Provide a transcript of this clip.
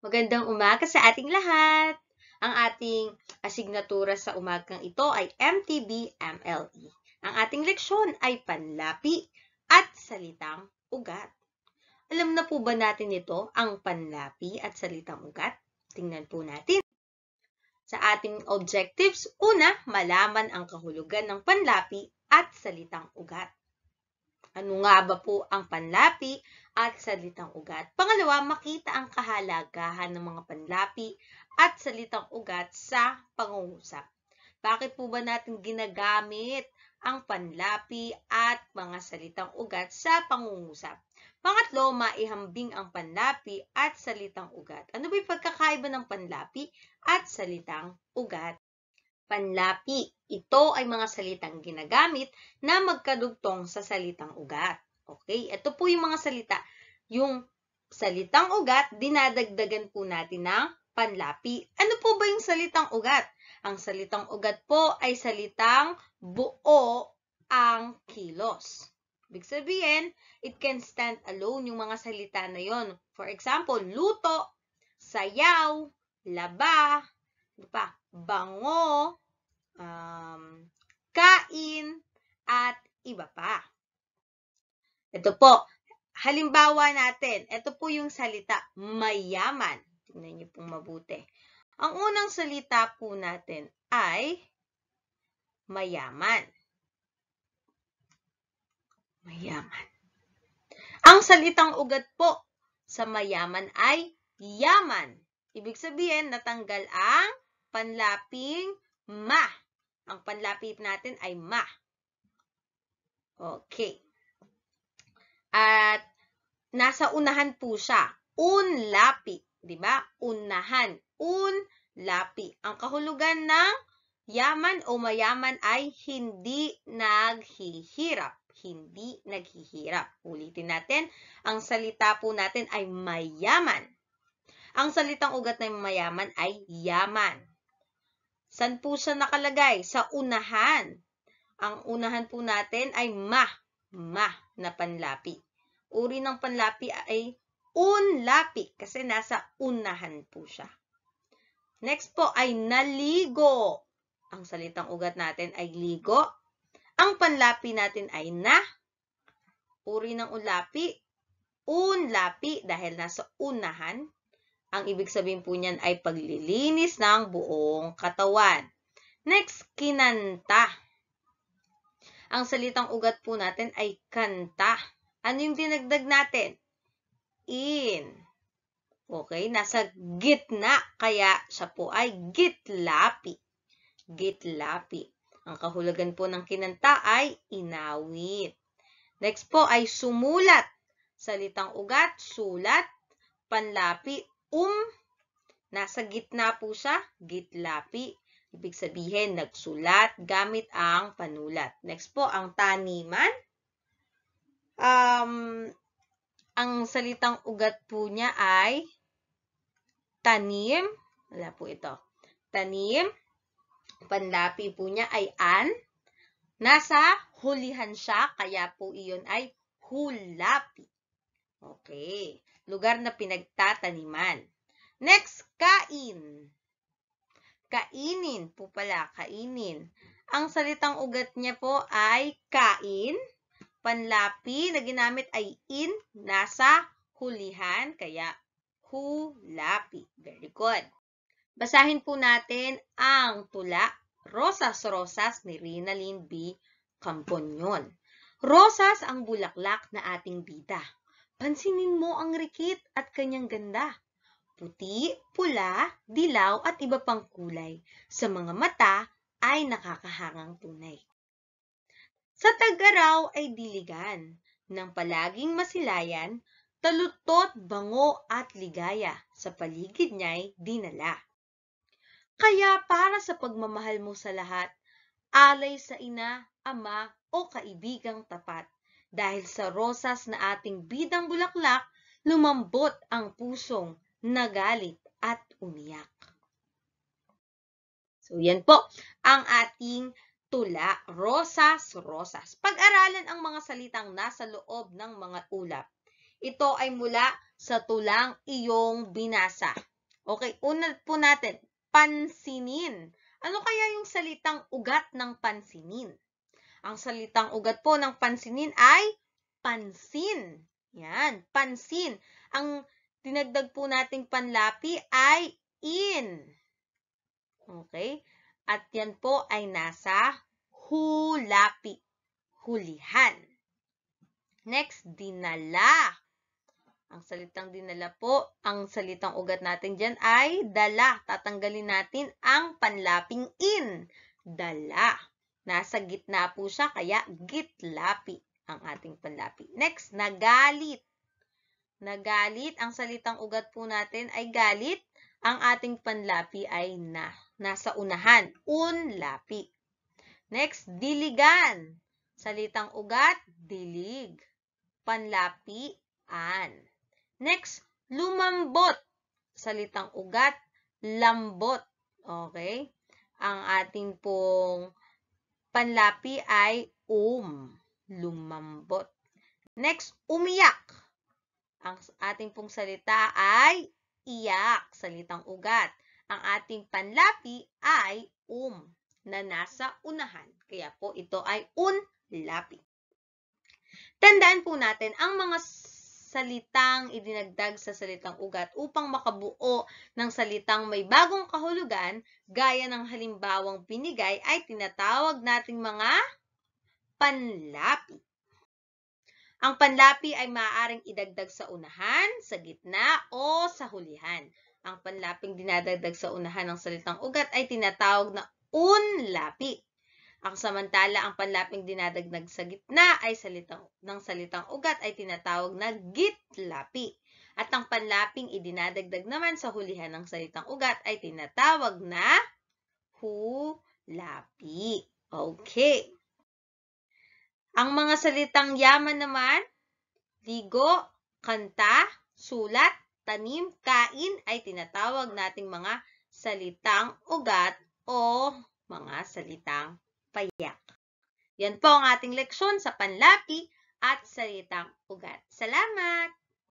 Magandang umaga sa ating lahat! Ang ating asignatura sa umagang ito ay MTB MLE. Ang ating leksyon ay panlapi at salitang ugat. Alam na po ba natin ito, ang panlapi at salitang ugat? Tingnan po natin. Sa ating objectives, una, malaman ang kahulugan ng panlapi at salitang ugat. Ano nga ba po ang panlapi at salitang ugat? Pangalawa, makita ang kahalagahan ng mga panlapi at salitang ugat sa pangungusap. Bakit po ba natin ginagamit ang panlapi at mga salitang ugat sa pangungusap. Pangatlo, maihambing ang panlapi at salitang ugat. Ano ba yung pagkakaiba ng panlapi at salitang ugat? panlapi. Ito ay mga salitang ginagamit na magkadugtong sa salitang ugat. Okay, ito po yung mga salita. Yung salitang ugat, dinadagdagan po natin ng panlapi. Ano po ba yung salitang ugat? Ang salitang ugat po ay salitang buo ang kilos. Ibig sabihin, it can stand alone yung mga salita na yon. For example, luto, sayaw, laba, ano pa, bango, um, kain, at iba pa. Ito po, halimbawa natin, ito po yung salita mayaman. Tingnan niyo pong mabuti. Ang unang salita po natin ay mayaman. Mayaman. Ang salitang ugat po sa mayaman ay yaman. Ibig sabihin, natanggal ang panlaping ma. Ang panlapi natin ay ma. Okay. At nasa unahan po siya. Unlapi. Di ba? Unahan. Unlapi. Ang kahulugan ng yaman o mayaman ay hindi naghihirap. Hindi naghihirap. Ulitin natin. Ang salita po natin ay mayaman. Ang salitang ugat ng mayaman ay yaman. San po siya nakalagay? Sa unahan. Ang unahan po natin ay ma, ma na panlapi. Uri ng panlapi ay unlapi kasi nasa unahan po siya. Next po ay naligo. Ang salitang ugat natin ay ligo. Ang panlapi natin ay na. Uri ng ulapi, unlapi dahil nasa unahan ang ibig sabihin po niyan ay paglilinis ng buong katawan. Next, kinanta. Ang salitang ugat po natin ay kanta. Ano yung dinagdag natin? In. Okay, nasa gitna, kaya siya po ay gitlapi. Gitlapi. Ang kahulugan po ng kinanta ay inawit. Next po ay sumulat. Salitang ugat, sulat, panlapi, um. Nasa gitna po sa gitlapi. Ibig sabihin, nagsulat gamit ang panulat. Next po, ang taniman. Um, ang salitang ugat po niya ay tanim. Wala po ito. Tanim. Panlapi po niya ay an. Nasa hulihan siya, kaya po iyon ay hulapi. Okay lugar na pinagtataniman. Next, kain. Kainin po pala, kainin. Ang salitang ugat niya po ay kain, panlapi na ginamit ay in, nasa hulihan, kaya hulapi. Very good. Basahin po natin ang tula, Rosas Rosas ni Rina Lynn B. Camponyon. Rosas ang bulaklak na ating bida. Pansinin mo ang rikit at kanyang ganda. Puti, pula, dilaw at iba pang kulay. Sa mga mata ay nakakahangang tunay. Sa tag-araw ay diligan, ng palaging masilayan, talutot, bango at ligaya sa paligid niya'y dinala. Kaya para sa pagmamahal mo sa lahat, alay sa ina, ama o kaibigang tapat. Dahil sa rosas na ating bidang bulaklak, lumambot ang pusong nagalit at umiyak. So, yan po ang ating tula, rosas, rosas. Pag-aralan ang mga salitang nasa loob ng mga ulap. Ito ay mula sa tulang iyong binasa. Okay, una po natin, pansinin. Ano kaya yung salitang ugat ng pansinin? Ang salitang ugat po ng pansinin ay pansin. Yan, pansin. Ang dinagdag po nating panlapi ay in. Okay? At yan po ay nasa hulapi, hulihan. Next, dinala. Ang salitang dinala po, ang salitang ugat natin dyan ay dala. Tatanggalin natin ang panlaping in. Dala. Nasa gitna po siya, kaya gitlapi ang ating panlapi. Next, nagalit. Nagalit, ang salitang ugat po natin ay galit. Ang ating panlapi ay na. Nasa unahan, unlapi. Next, diligan. Salitang ugat, dilig. Panlapi, an. Next, lumambot. Salitang ugat, lambot. Okay? Ang ating pong Panlapi ay um, lumambot. Next, umiyak. Ang ating pong salita ay iyak, salitang ugat. Ang ating panlapi ay um, na nasa unahan. Kaya po ito ay unlapi. Tandaan po natin, ang mga salitang idinagdag sa salitang ugat upang makabuo ng salitang may bagong kahulugan gaya ng halimbawang binigay ay tinatawag nating mga panlapi. Ang panlapi ay maaaring idagdag sa unahan, sa gitna, o sa hulihan. Ang panlaping dinadagdag sa unahan ng salitang ugat ay tinatawag na unlapi. Ang samantala, ang panlaping dinadagdag sa gitna ay salitang, ng salitang ugat ay tinatawag na gitlapi. At ang panlaping idinadagdag naman sa hulihan ng salitang ugat ay tinatawag na hulapi. Okay. Ang mga salitang yaman naman, ligo, kanta, sulat, tanim, kain ay tinatawag nating mga salitang ugat o mga salitang payak. Yan po ang ating leksyon sa panlapi at salitang ugat. Salamat!